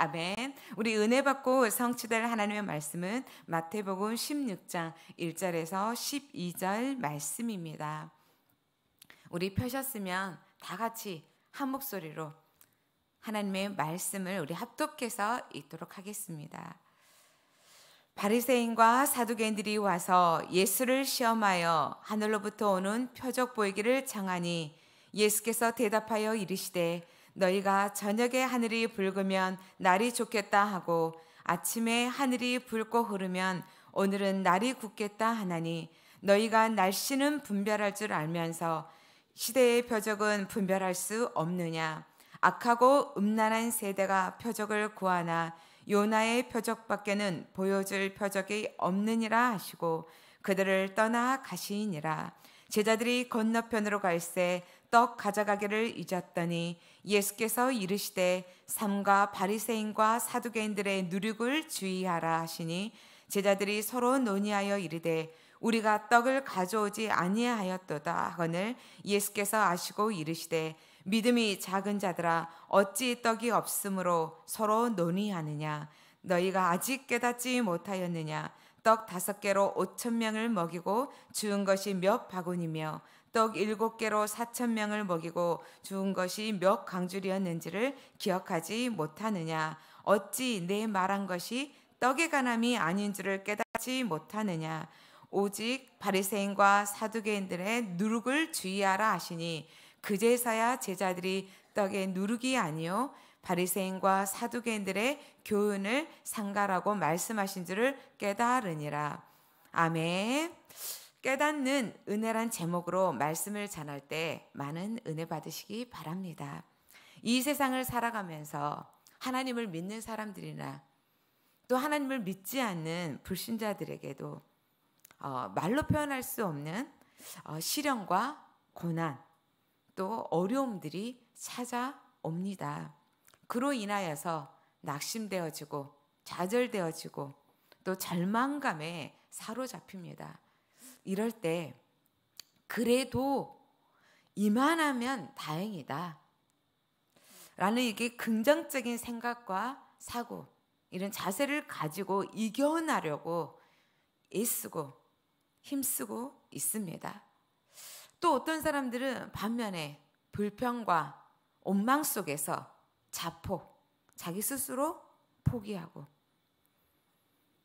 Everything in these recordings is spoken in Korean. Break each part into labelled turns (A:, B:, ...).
A: 아멘. 우리 은혜 받고 성취될 하나님의 말씀은 마태복음 16장 1절에서 12절 말씀입니다. 우리 펴셨으면 다 같이 한 목소리로 하나님의 말씀을 우리 합독해서 읽도록 하겠습니다. 바리새인과 사두개인들이 와서 예수를 시험하여 하늘로부터 오는 표적 보이기를 장하니 예수께서 대답하여 이르시되 너희가 저녁에 하늘이 붉으면 날이 좋겠다 하고 아침에 하늘이 붉고 흐르면 오늘은 날이 굳겠다 하나니 너희가 날씨는 분별할 줄 알면서 시대의 표적은 분별할 수 없느냐 악하고 음란한 세대가 표적을 구하나 요나의 표적밖에는 보여줄 표적이 없느니라 하시고 그들을 떠나 가시니라 제자들이 건너편으로 갈새 떡 가져가기를 잊었더니 예수께서 이르시되 삼가 바리새인과 사두개인들의 누룩을 주의하라 하시니 제자들이 서로 논의하여 이르되 우리가 떡을 가져오지 아니하였도다 하거늘 예수께서 아시고 이르시되 믿음이 작은 자들아 어찌 떡이 없으므로 서로 논의하느냐 너희가 아직 깨닫지 못하였느냐 떡 다섯 개로 오천 명을 먹이고 주은 것이 몇 바구니며 떡 일곱 개로 사천 명을 먹이고 주운 것이 몇 강줄이었는지를 기억하지 못하느냐? 어찌 내 말한 것이 떡에 관함이 아닌 줄을 깨닫지 못하느냐? 오직 바리새인과 사두개인들의 누룩을 주의하라 하시니 그제서야 제자들이 떡의 누룩이 아니요 바리새인과 사두개인들의 교훈을 상가라고 말씀하신 줄을 깨달으니라. 아멘. 깨닫는 은혜란 제목으로 말씀을 전할 때 많은 은혜 받으시기 바랍니다. 이 세상을 살아가면서 하나님을 믿는 사람들이나 또 하나님을 믿지 않는 불신자들에게도 어, 말로 표현할 수 없는 어, 시련과 고난 또 어려움들이 찾아옵니다. 그로 인하여서 낙심되어지고 좌절되어지고 또 절망감에 사로잡힙니다. 이럴 때 그래도 이만하면 다행이다. 라는 이게 긍정적인 생각과 사고 이런 자세를 가지고 이겨나려고 애쓰고 힘쓰고 있습니다. 또 어떤 사람들은 반면에 불평과 원망 속에서 자폭, 자기 스스로 포기하고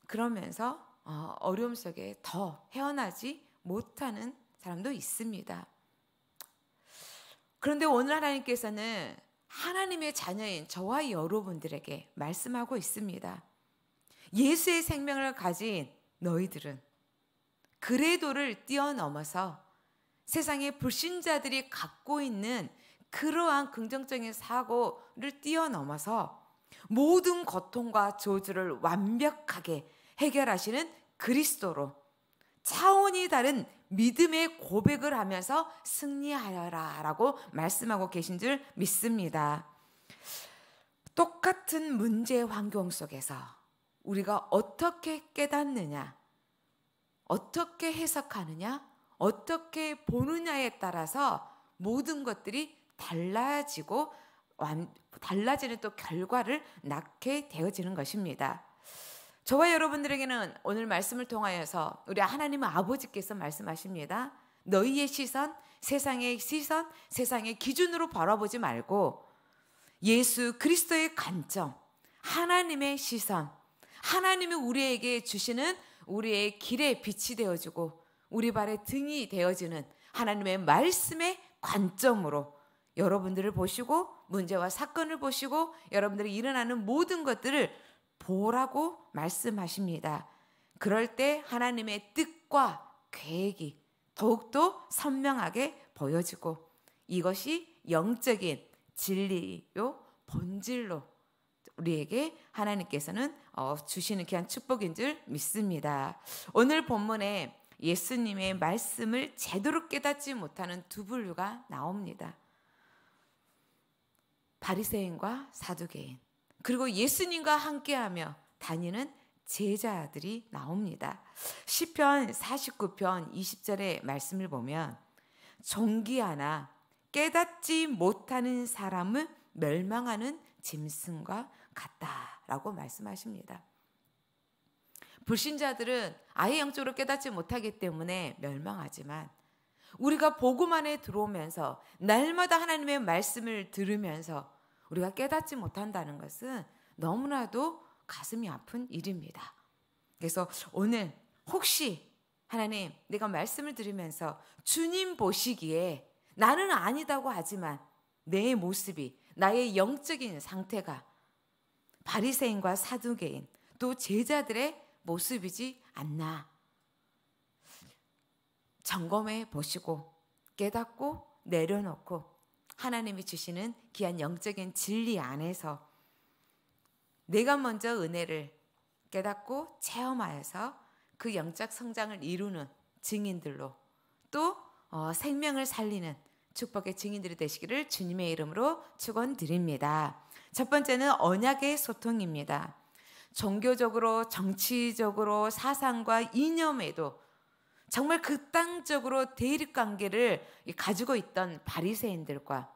A: 그러면서 어, 어려움 속에 더 헤어나지 못하는 사람도 있습니다. 그런데 오늘 하나님께서는 하나님의 자녀인 저와 여러분들에게 말씀하고 있습니다. 예수의 생명을 가진 너희들은 그래도를 뛰어넘어서 세상의 불신자들이 갖고 있는 그러한 긍정적인 사고를 뛰어넘어서 모든 고통과 저주를 완벽하게 해결하시는 그리스도로 차원이 다른 믿음의 고백을 하면서 승리하여라 라고 말씀하고 계신 줄 믿습니다. 똑같은 문제 환경 속에서 우리가 어떻게 깨닫느냐, 어떻게 해석하느냐, 어떻게 보느냐에 따라서 모든 것들이 달라지고 달라지는 또 결과를 낳게 되어지는 것입니다. 저와 여러분들에게는 오늘 말씀을 통하여서 우리 하나님은 아버지께서 말씀하십니다. 너희의 시선, 세상의 시선, 세상의 기준으로 바라보지 말고 예수 그리스도의 관점, 하나님의 시선, 하나님이 우리에게 주시는 우리의 길에 빛이 되어주고 우리 발의 등이 되어지는 하나님의 말씀의 관점으로 여러분들을 보시고 문제와 사건을 보시고 여러분들이 일어나는 모든 것들을 보라고 말씀하십니다. 그럴 때 하나님의 뜻과 계획이 더욱더 선명하게 보여지고 이것이 영적인 진리요 본질로 우리에게 하나님께서는 어, 주시는 귀한 축복인 줄 믿습니다. 오늘 본문에 예수님의 말씀을 제대로 깨닫지 못하는 두 분류가 나옵니다. 바리새인과 사두개인. 그리고 예수님과 함께하며 다니는 제자들이 나옵니다. 시편 49편 20절의 말씀을 보면 종기하나 깨닫지 못하는 사람을 멸망하는 짐승과 같다라고 말씀하십니다. 불신자들은 아예 영적으로 깨닫지 못하기 때문에 멸망하지만 우리가 복음 안에 들어오면서 날마다 하나님의 말씀을 들으면서 우리가 깨닫지 못한다는 것은 너무나도 가슴이 아픈 일입니다. 그래서 오늘 혹시 하나님, 내가 말씀을 드리면서 주님 보시기에 나는 아니다고 하지만 내 모습이 나의 영적인 상태가 바리새인과 사두개인 또 제자들의 모습이지 않나 점검해 보시고 깨닫고 내려놓고 하나님이 주시는 귀한 영적인 진리 안에서 내가 먼저 은혜를 깨닫고 체험하여서 그 영적 성장을 이루는 증인들로 또 어, 생명을 살리는 축복의 증인들이 되시기를 주님의 이름으로 축원드립니다. 첫 번째는 언약의 소통입니다. 종교적으로 정치적으로 사상과 이념에도 정말 극단적으로 대립 관계를 가지고 있던 바리새인들과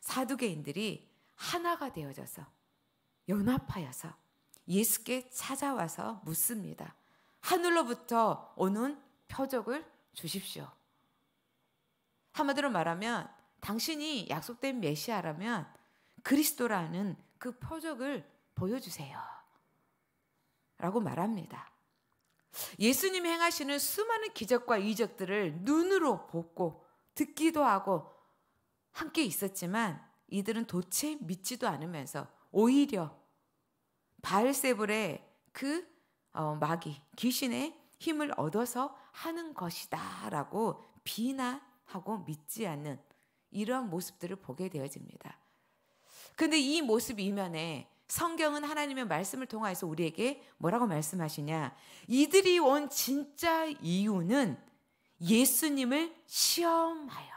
A: 사두개인들이 하나가 되어져서 연합하여서 예수께 찾아와서 묻습니다. 하늘로부터 오는 표적을 주십시오. 한마디로 말하면 당신이 약속된 메시아라면 그리스도라는 그 표적을 보여주세요. 라고 말합니다. 예수님 행하시는 수많은 기적과 이적들을 눈으로 보고 듣기도 하고 함께 있었지만 이들은 도체 믿지도 않으면서 오히려 바알세불의 그 어, 마귀 귀신의 힘을 얻어서 하는 것이다라고 비난하고 믿지 않는 이런 모습들을 보게 되어집니다. 근데 이 모습 이면에 성경은 하나님의 말씀을 통하여서 우리에게 뭐라고 말씀하시냐? 이들이 온 진짜 이유는 예수님을 시험하여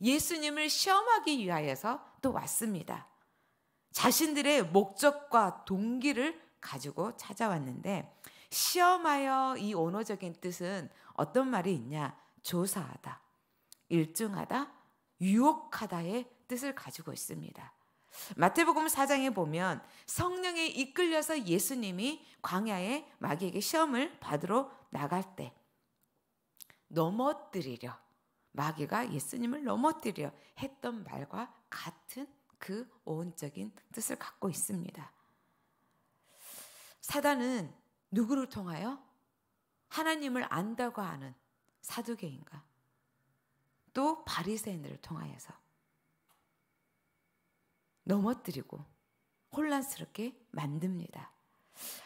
A: 예수님을 시험하기 위하여서 또 왔습니다. 자신들의 목적과 동기를 가지고 찾아왔는데 시험하여 이 언어적인 뜻은 어떤 말이 있냐? 조사하다, 일증하다, 유혹하다의 뜻을 가지고 있습니다. 마태복음 4장에 보면 성령에 이끌려서 예수님이 광야에 마귀에게 시험을 받으러 나갈 때 넘어뜨리려 마귀가 예수님을 넘어뜨리려 했던 말과 같은 그 어원적인 뜻을 갖고 있습니다. 사단은 누구를 통하여 하나님을 안다고 하는 사두개인가 또 바리새인들을 통하여서 넘어뜨리고 혼란스럽게 만듭니다.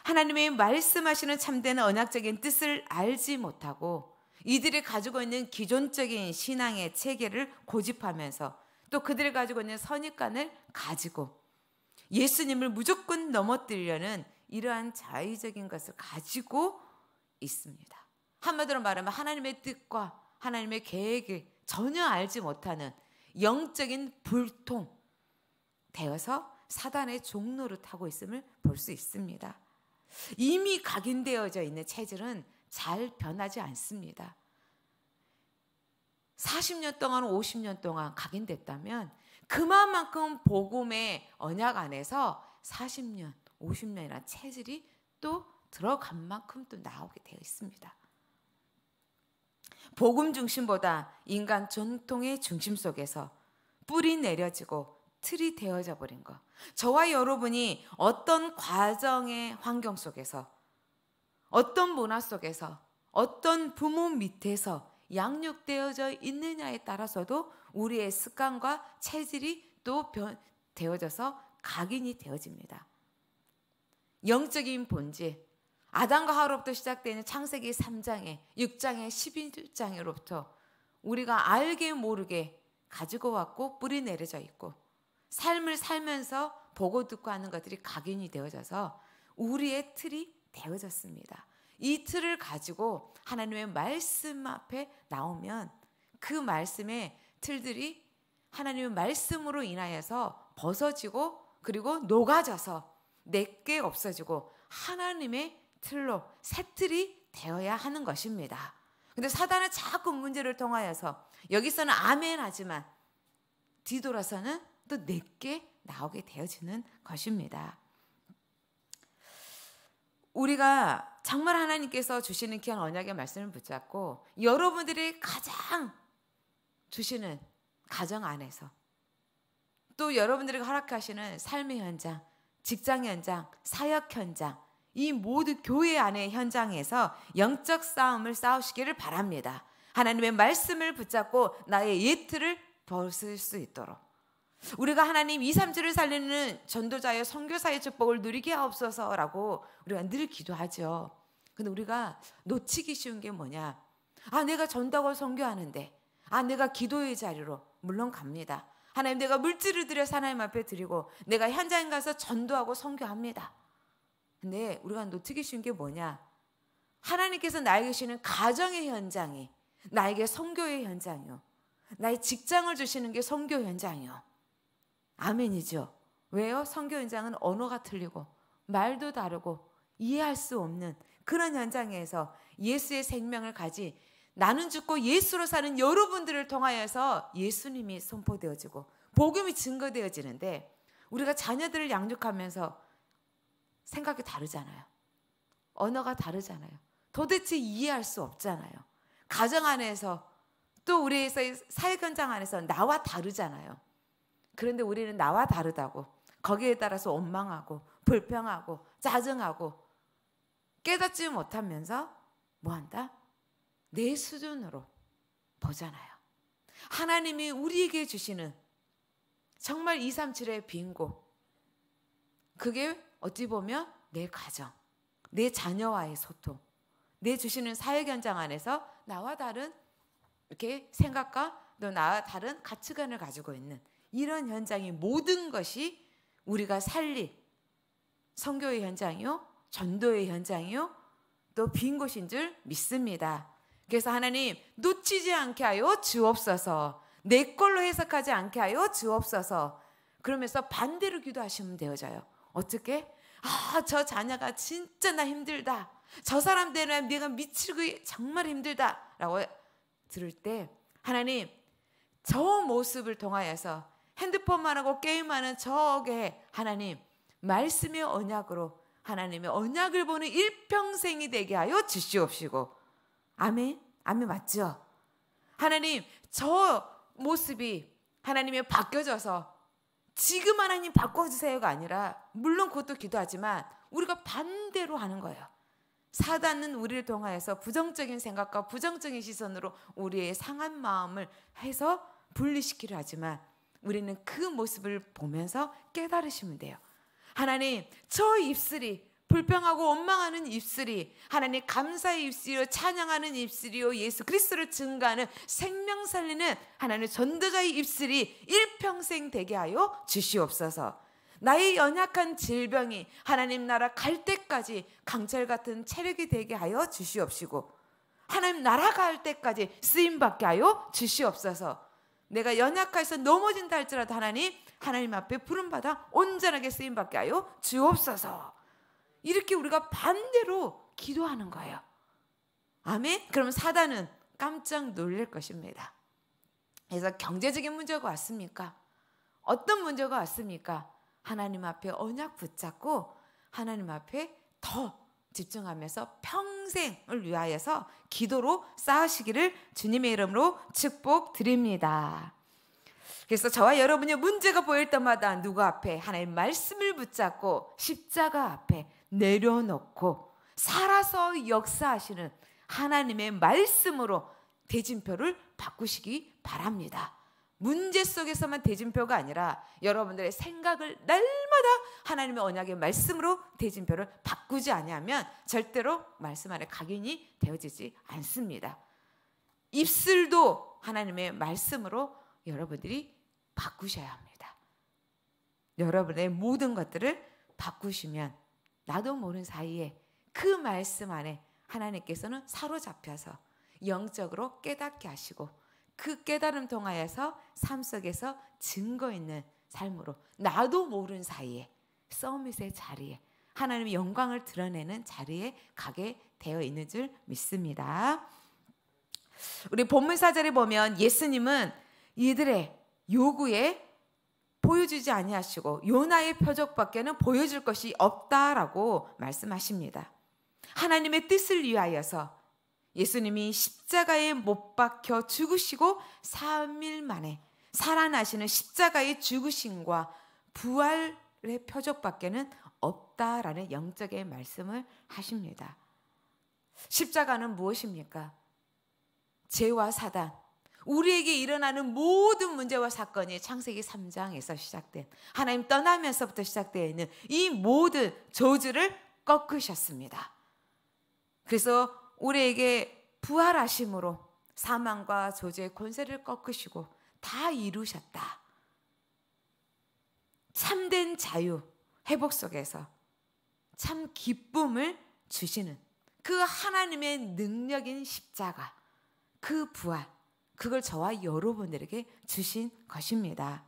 A: 하나님의 말씀하시는 참된 언약적인 뜻을 알지 못하고 이들이 가지고 있는 기존적인 신앙의 체계를 고집하면서 또 그들이 가지고 있는 선입관을 가지고 예수님을 무조건 넘어뜨리려는 이러한 자의적인 것을 가지고 있습니다. 한마디로 말하면 하나님의 뜻과 하나님의 계획을 전혀 알지 못하는 영적인 불통, 되어서 사단의 종로를 타고 있음을 볼 수 있습니다. 이미 각인되어져 있는 체질은 잘 변하지 않습니다. 40년 동안, 50년 동안 각인됐다면 그만큼 복음의 언약 안에서 40년, 50년이나 체질이 또 들어간 만큼 또 나오게 되어 있습니다. 복음 중심보다 인간 전통의 중심 속에서 뿌리 내려지고 틀이 되어져 버린 것. 저와 여러분이 어떤 과정의 환경 속에서, 어떤 문화 속에서, 어떤 부모 밑에서 양육되어져 있느냐에 따라서도 우리의 습관과 체질이 또 변, 되어져서 각인이 되어집니다. 영적인 본질, 아담과 하로부터 시작되는 창세기 3장에 6장에 11장으로부터 우리가 알게 모르게 가지고 왔고 뿌리 내려져 있고 삶을 살면서 보고 듣고 하는 것들이 각인이 되어져서 우리의 틀이 되어졌습니다. 이 틀을 가지고 하나님의 말씀 앞에 나오면 그 말씀의 틀들이 하나님의 말씀으로 인하여서 벗어지고 그리고 녹아져서 내게 없어지고 하나님의 틀로 새 틀이 되어야 하는 것입니다. 근데 사단은 자꾸 문제를 통하여서 여기서는 아멘 하지만 뒤돌아서는 또 내게 나오게 되어지는 것입니다. 우리가 정말 하나님께서 주시는 귀한 언약의 말씀을 붙잡고 여러분들이 가장 주시는 가정 안에서 또 여러분들이 허락하시는 삶의 현장, 직장 현장, 사역 현장, 이 모든 교회 안의 현장에서 영적 싸움을 싸우시기를 바랍니다. 하나님의 말씀을 붙잡고 나의 예트를 벗을 수 있도록. 우리가 하나님 이삼주를 살리는 전도자의 선교사의 축복을 누리게 하옵소서라고 우리가 늘 기도하죠. 근데 우리가 놓치기 쉬운 게 뭐냐? 아 내가 전도하고 선교하는데 아 내가 기도의 자리로 물론 갑니다. 하나님 내가 물질을 들여 하나님 앞에 드리고 내가 현장에 가서 전도하고 선교합니다. 근데 우리가 놓치기 쉬운 게 뭐냐? 하나님께서 나에게 주시는 가정의 현장이 나에게 선교의 현장이요. 나의 직장을 주시는 게 선교 현장이요. 아멘이죠. 왜요? 성교 현장은 언어가 틀리고 말도 다르고 이해할 수 없는 그런 현장에서 예수의 생명을 가지 나는 죽고 예수로 사는 여러분들을 통하여서 예수님이 선포되어지고 복음이 증거되어지는데 우리가 자녀들을 양육하면서 생각이 다르잖아요. 언어가 다르잖아요. 도대체 이해할 수 없잖아요. 가정 안에서 또 우리의 사회 현장 안에서 나와 다르잖아요. 그런데 우리는 나와 다르다고 거기에 따라서 원망하고 불평하고 짜증하고 깨닫지 못하면서 뭐 한다? 내 수준으로 보잖아요. 하나님이 우리에게 주시는 정말 2, 3, 7의 빈고 그게 어찌 보면 내 가정, 내 자녀와의 소통, 내 주시는 사회 현장 안에서 나와 다른 이렇게 생각과 또 나와 다른 가치관을 가지고 있는 이런 현장이 모든 것이 우리가 살리 성교의 현장이요, 전도의 현장이요, 또 빈 곳인 줄 믿습니다. 그래서 하나님 놓치지 않게 하여 주옵소서. 내 걸로 해석하지 않게 하여 주옵소서. 그러면서 반대로 기도하시면 되어져요. 어떻게? 아, 저 자녀가 진짜 나 힘들다. 저 사람 때문에 내가 미치고 정말 힘들다. 라고 들을 때 하나님 저 모습을 통하여서 핸드폰만 하고 게임하는 저게 하나님 말씀의 언약으로 하나님의 언약을 보는 일평생이 되게 하여 주시옵시고 아멘 아멘 맞죠? 하나님 저 모습이 하나님의 바뀌어져서 지금 하나님 바꿔주세요가 아니라 물론 그것도 기도하지만 우리가 반대로 하는 거예요. 사단은 우리를 통하여서 부정적인 생각과 부정적인 시선으로 우리의 상한 마음을 해서 분리시키려 하지만 우리는 그 모습을 보면서 깨달으시면 돼요. 하나님, 저 입술이 불평하고 원망하는 입술이 하나님 감사의 입술이요 찬양하는 입술이요 예수 그리스도를 증가하는 생명 살리는 하나님 전도자의 입술이 일평생 되게 하여 주시옵소서. 나의 연약한 질병이 하나님 나라 갈 때까지 강철 같은 체력이 되게 하여 주시옵시고 하나님 나라 갈 때까지 쓰임 받게 하여 주시옵소서. 내가 연약해서 넘어진다 할지라도 하나님 하나님 앞에 부름받아 온전하게 쓰임받게 하여 주옵소서. 이렇게 우리가 반대로 기도하는 거예요. 아멘? 그럼 사단은 깜짝 놀랄 것입니다. 그래서 경제적인 문제가 왔습니까? 어떤 문제가 왔습니까? 하나님 앞에 언약 붙잡고 하나님 앞에 더 집중하면서 평생을 위하여서 기도로 쌓으시기를 주님의 이름으로 축복드립니다. 그래서 저와 여러분이 문제가 보일 때마다 누구 앞에 하나의 말씀을 붙잡고 십자가 앞에 내려놓고 살아서 역사하시는 하나님의 말씀으로 대진표를 바꾸시기 바랍니다. 문제 속에서만 대진표가 아니라 여러분들의 생각을 날마다 하나님의 언약의 말씀으로 대진표를 바꾸지 않으면 절대로 말씀 안에 각인이 되어지지 않습니다. 입술도 하나님의 말씀으로 여러분들이 바꾸셔야 합니다. 여러분의 모든 것들을 바꾸시면 나도 모르는 사이에 그 말씀 안에 하나님께서는 사로잡혀서 영적으로 깨닫게 하시고 그 깨달음 통하여서 삶 속에서 증거 있는 삶으로 나도 모르는 사이에 서밋의 자리에 하나님의 영광을 드러내는 자리에 가게 되어 있는 줄 믿습니다. 우리 본문 사절에 보면 예수님은 이들의 요구에 보여주지 아니하시고 요나의 표적밖에는 보여줄 것이 없다라고 말씀하십니다. 하나님의 뜻을 위하여서 예수님이 십자가에 못 박혀 죽으시고 삼일 만에 살아나시는 십자가의 죽으심과 부활의 표적밖에는 없다라는 영적의 말씀을 하십니다. 십자가는 무엇입니까? 죄와 사단, 우리에게 일어나는 모든 문제와 사건이 창세기 3장에서 시작된 하나님 떠나면서부터 시작되어 있는 이 모든 저주를 꺾으셨습니다. 그래서 우리에게 부활하심으로 사망과 조제의 권세를 꺾으시고 다 이루셨다. 참된 자유, 회복 속에서 참 기쁨을 주시는 그 하나님의 능력인 십자가, 그 부활, 그걸 저와 여러분들에게 주신 것입니다.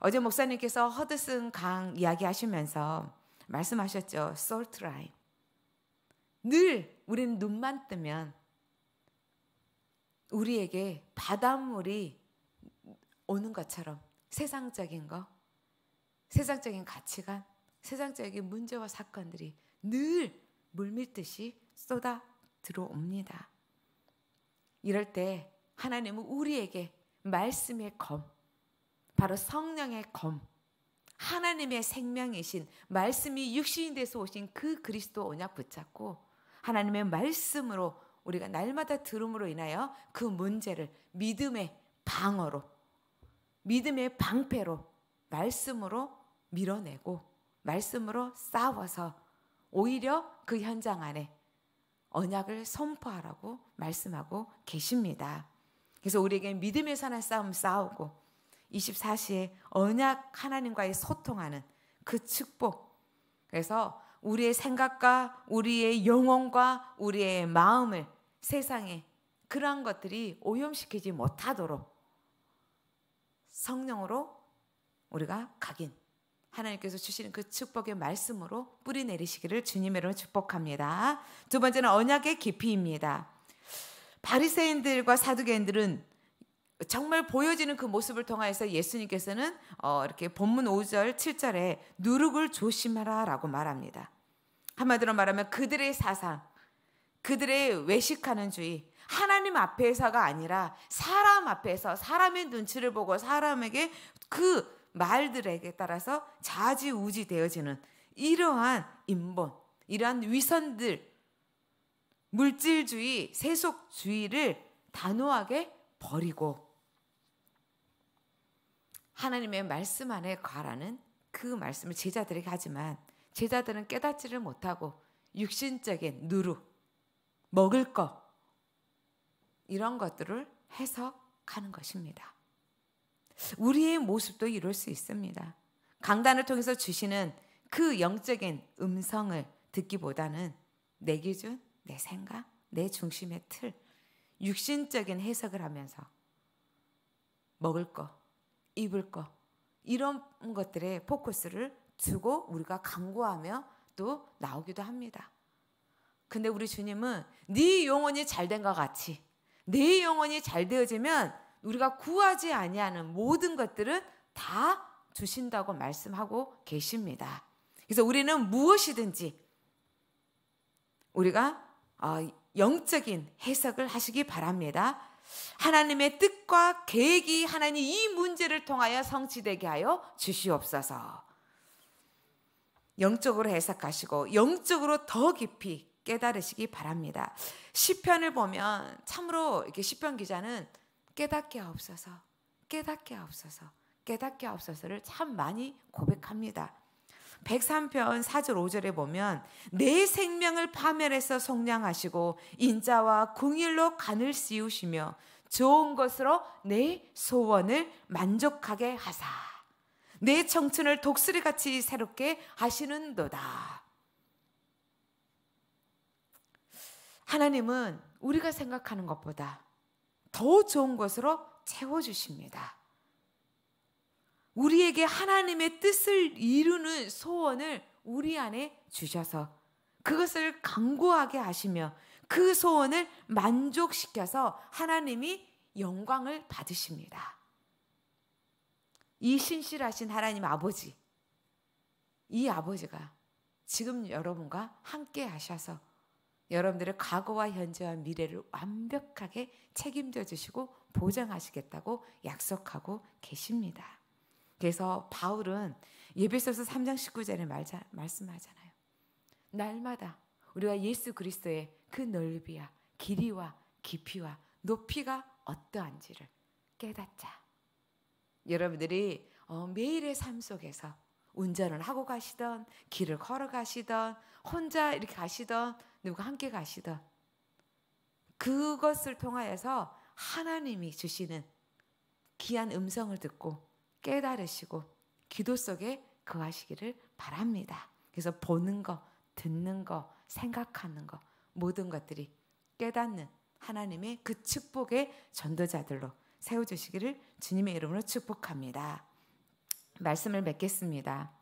A: 어제 목사님께서 허드슨 강 이야기하시면서 말씀하셨죠. 솔트라임. 늘 우린 눈만 뜨면 우리에게 바닷물이 오는 것처럼 세상적인 거, 세상적인 가치관, 세상적인 문제와 사건들이 늘 물밀듯이 쏟아 들어옵니다. 이럴 때 하나님은 우리에게 말씀의 검, 바로 성령의 검, 하나님의 생명이신 말씀이 육신이 돼서 오신 그 그리스도 언약 붙잡고 하나님의 말씀으로 우리가 날마다 들음으로 인하여 그 문제를 믿음의 방어로, 믿음의 방패로, 말씀으로 밀어내고, 말씀으로 싸워서 오히려 그 현장 안에 언약을 선포하라고 말씀하고 계십니다. 그래서 우리에게 믿음의 선한 싸움 싸우고 24시에 언약 하나님과의 소통하는 그 축복. 그래서 우리의 생각과 우리의 영혼과 우리의 마음을 세상에 그러한 것들이 오염시키지 못하도록 성령으로 우리가 각인 하나님께서 주시는 그 축복의 말씀으로 뿌리 내리시기를 주님으로 축복합니다. 두 번째는 언약의 깊이입니다. 바리새인들과 사두개인들은 정말 보여지는 그 모습을 통하여서 예수님께서는 어, 이렇게 본문 5절, 7절에 누룩을 조심하라 라고 말합니다. 한마디로 말하면 그들의 사상, 그들의 외식하는 주의, 하나님 앞에서가 아니라 사람 앞에서 사람의 눈치를 보고 사람에게 그 말들에게 따라서 좌지우지 되어지는 이러한 인본, 이러한 위선들, 물질주의, 세속주의를 단호하게 버리고 하나님의 말씀 안에 가라는 그 말씀을 제자들에게 하지만 제자들은 깨닫지를 못하고 육신적인 누룩, 먹을 것 이런 것들을 해석하는 것입니다. 우리의 모습도 이럴 수 있습니다. 강단을 통해서 주시는 그 영적인 음성을 듣기보다는 내 기준, 내 생각, 내 중심의 틀, 육신적인 해석을 하면서 먹을 것, 입을 거 이런 것들에 포커스를 두고 우리가 강구하며 또 나오기도 합니다. 근데 우리 주님은 네 영혼이 잘 된 것 같이 네 영혼이 잘 되어지면 우리가 구하지 아니하는 모든 것들은 다 주신다고 말씀하고 계십니다. 그래서 우리는 무엇이든지 우리가 어, 영적인 해석을 하시기 바랍니다. 하나님의 뜻과 계획이 하나님 이 문제를 통하여 성취되게 하여 주시옵소서. 영적으로 해석하시고 영적으로 더 깊이 깨달으시기 바랍니다. 시편을 보면 참으로 이렇게 시편 기자는 깨닫게 하옵소서. 깨닫게 하옵소서. 깨닫게 하옵소서를 참 많이 고백합니다. 103편 4절 5절에 보면 내 생명을 파멸해서 성량하시고 인자와 궁일로 간을 씌우시며 좋은 것으로 내 소원을 만족하게 하사 내 청춘을 독수리같이 새롭게 하시는도다. 하나님은 우리가 생각하는 것보다 더 좋은 것으로 채워주십니다. 우리에게 하나님의 뜻을 이루는 소원을 우리 안에 주셔서 그것을 강구하게 하시며 그 소원을 만족시켜서 하나님이 영광을 받으십니다. 이 신실하신 하나님 아버지, 이 아버지가 지금 여러분과 함께 하셔서 여러분들의 과거와 현재와 미래를 완벽하게 책임져 주시고 보장하시겠다고 약속하고 계십니다. 그래서 바울은 예배소서 3장 19절에 말자, 말씀하잖아요. 날마다 우리가 예수 그리스도의 그 넓이와 길이와 깊이와 높이가 어떠한지를 깨닫자. 여러분들이 어, 매일의 삶 속에서 운전을 하고 가시던 길을 걸어 가시던 혼자 이렇게 가시던 누구 함께 가시던 그것을 통하여서 하나님이 주시는 귀한 음성을 듣고 깨달으시고 기도 속에 거하시기를 바랍니다. 그래서 보는 거, 듣는 거, 생각하는 거 모든 것들이 깨닫는 하나님의 그 축복의 전도자들로 세워주시기를 주님의 이름으로 축복합니다. 말씀을 맺겠습니다.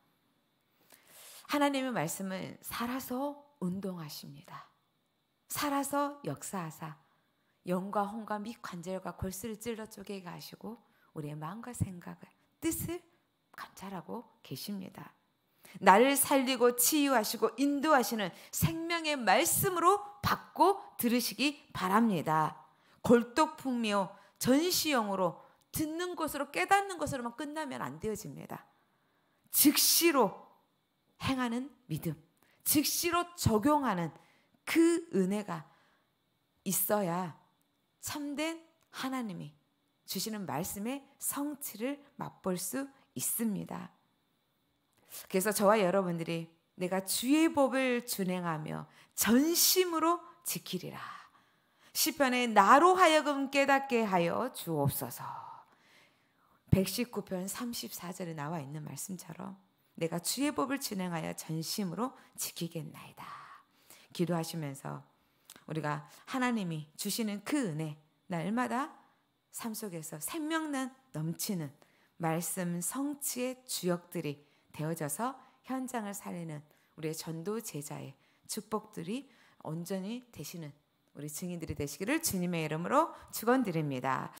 A: 하나님의 말씀은 살아서 운동하십니다. 살아서 역사하사 영과 혼과 및 관절과 골수를 찔러 쪼개게 하시고 우리의 마음과 생각을 뜻을 관찰하고 계십니다. 나를 살리고 치유하시고 인도하시는 생명의 말씀으로 받고 들으시기 바랍니다. 골독풍미요 전시용으로 듣는 것으로 깨닫는 것으로만 끝나면 안 되어집니다. 즉시로 행하는 믿음, 즉시로 적용하는 그 은혜가 있어야 참된 하나님이 주시는 말씀의 성취를 맛볼 수 있습니다. 그래서 저와 여러분들이 내가 주의 법을 준행하며 전심으로 지키리라. 시편에 나로 하여금 깨닫게 하여 주옵소서. 119편 34절에 나와 있는 말씀처럼 내가 주의 법을 진행하여 전심으로 지키겠나이다. 기도하시면서 우리가 하나님이 주시는 그 은혜 날마다 삶 속에서 생명난 넘치는 말씀 성취의 주역들이 되어져서 현장을 살리는 우리의 전도 제자의 축복들이 온전히 되시는 우리 증인들이 되시기를 주님의 이름으로 축원드립니다.